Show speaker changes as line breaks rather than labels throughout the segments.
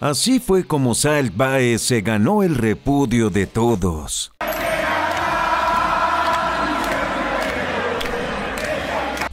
Así fue como Salt se ganó el repudio de todos.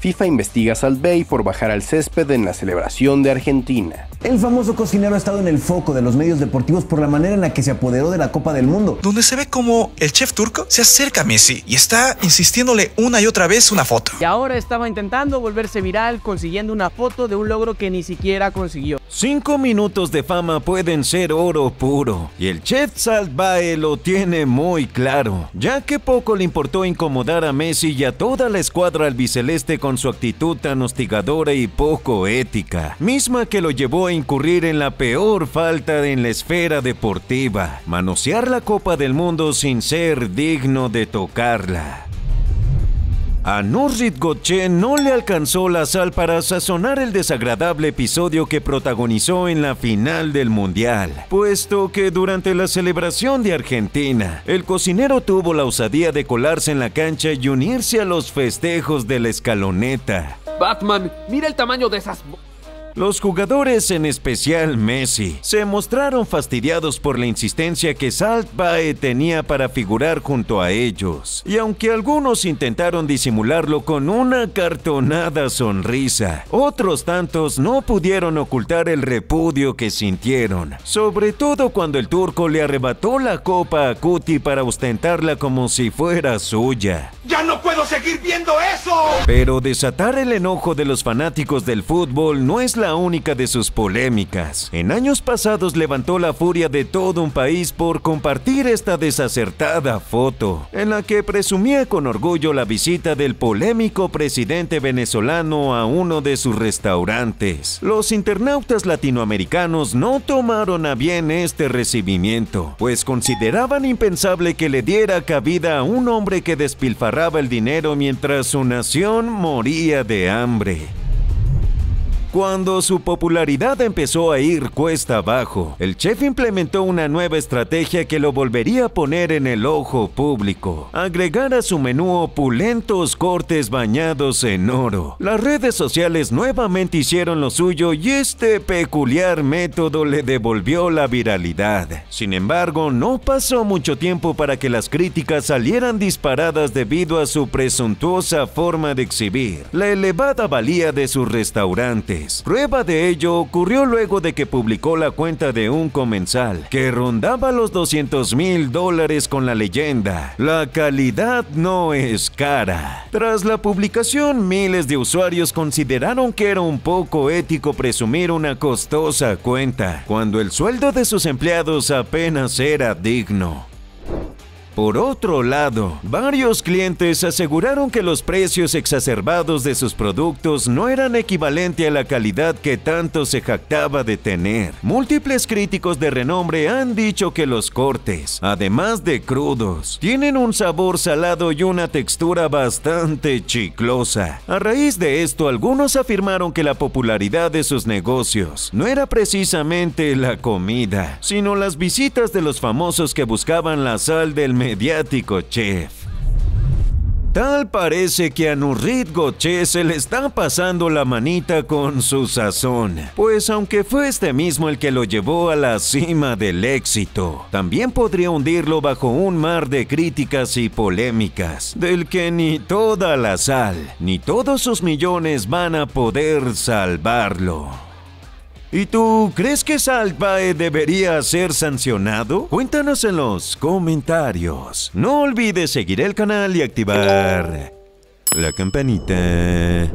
FIFA investiga a Salt por bajar al césped en la celebración de Argentina. El famoso cocinero ha estado en el foco de los medios deportivos por la manera en la que se apoderó de la Copa del Mundo. Donde se ve como el chef turco se acerca a Messi y está insistiéndole una y otra vez una foto. Y ahora estaba intentando volverse viral consiguiendo una foto de un logro que ni siquiera consiguió. Cinco minutos de fama pueden ser oro puro y el chef Salt lo tiene muy claro, ya que poco le importó incomodar a Messi y a toda la escuadra albiceleste con su actitud tan hostigadora y poco ética, misma que lo llevó a incurrir en la peor falta en la esfera deportiva, manosear la Copa del Mundo sin ser digno de tocarla. A Nurrit Gotchen no le alcanzó la sal para sazonar el desagradable episodio que protagonizó en la final del Mundial, puesto que durante la celebración de Argentina, el cocinero tuvo la osadía de colarse en la cancha y unirse a los festejos de la escaloneta. Batman, mira el tamaño de esas... Los jugadores, en especial Messi, se mostraron fastidiados por la insistencia que Salt tenía para figurar junto a ellos, y aunque algunos intentaron disimularlo con una cartonada sonrisa, otros tantos no pudieron ocultar el repudio que sintieron, sobre todo cuando el turco le arrebató la copa a Cuti para ostentarla como si fuera suya. ¡Ya no seguir viendo eso. Pero desatar el enojo de los fanáticos del fútbol no es la única de sus polémicas. En años pasados levantó la furia de todo un país por compartir esta desacertada foto, en la que presumía con orgullo la visita del polémico presidente venezolano a uno de sus restaurantes. Los internautas latinoamericanos no tomaron a bien este recibimiento, pues consideraban impensable que le diera cabida a un hombre que despilfarraba el dinero mientras su nación moría de hambre. Cuando su popularidad empezó a ir cuesta abajo, el chef implementó una nueva estrategia que lo volvería a poner en el ojo público. Agregar a su menú opulentos cortes bañados en oro. Las redes sociales nuevamente hicieron lo suyo y este peculiar método le devolvió la viralidad. Sin embargo, no pasó mucho tiempo para que las críticas salieran disparadas debido a su presuntuosa forma de exhibir, la elevada valía de su restaurante Prueba de ello ocurrió luego de que publicó la cuenta de un comensal que rondaba los 200 mil dólares con la leyenda. La calidad no es cara. Tras la publicación, miles de usuarios consideraron que era un poco ético presumir una costosa cuenta, cuando el sueldo de sus empleados apenas era digno. Por otro lado, varios clientes aseguraron que los precios exacerbados de sus productos no eran equivalente a la calidad que tanto se jactaba de tener. Múltiples críticos de renombre han dicho que los cortes, además de crudos, tienen un sabor salado y una textura bastante chiclosa. A raíz de esto, algunos afirmaron que la popularidad de sus negocios no era precisamente la comida, sino las visitas de los famosos que buscaban la sal del mediático, chef. Tal parece que a Nurrit Goche se le está pasando la manita con su sazón, pues aunque fue este mismo el que lo llevó a la cima del éxito, también podría hundirlo bajo un mar de críticas y polémicas, del que ni toda la sal, ni todos sus millones van a poder salvarlo. ¿Y tú crees que Salpae eh, debería ser sancionado? Cuéntanos en los comentarios. No olvides seguir el canal y activar la campanita.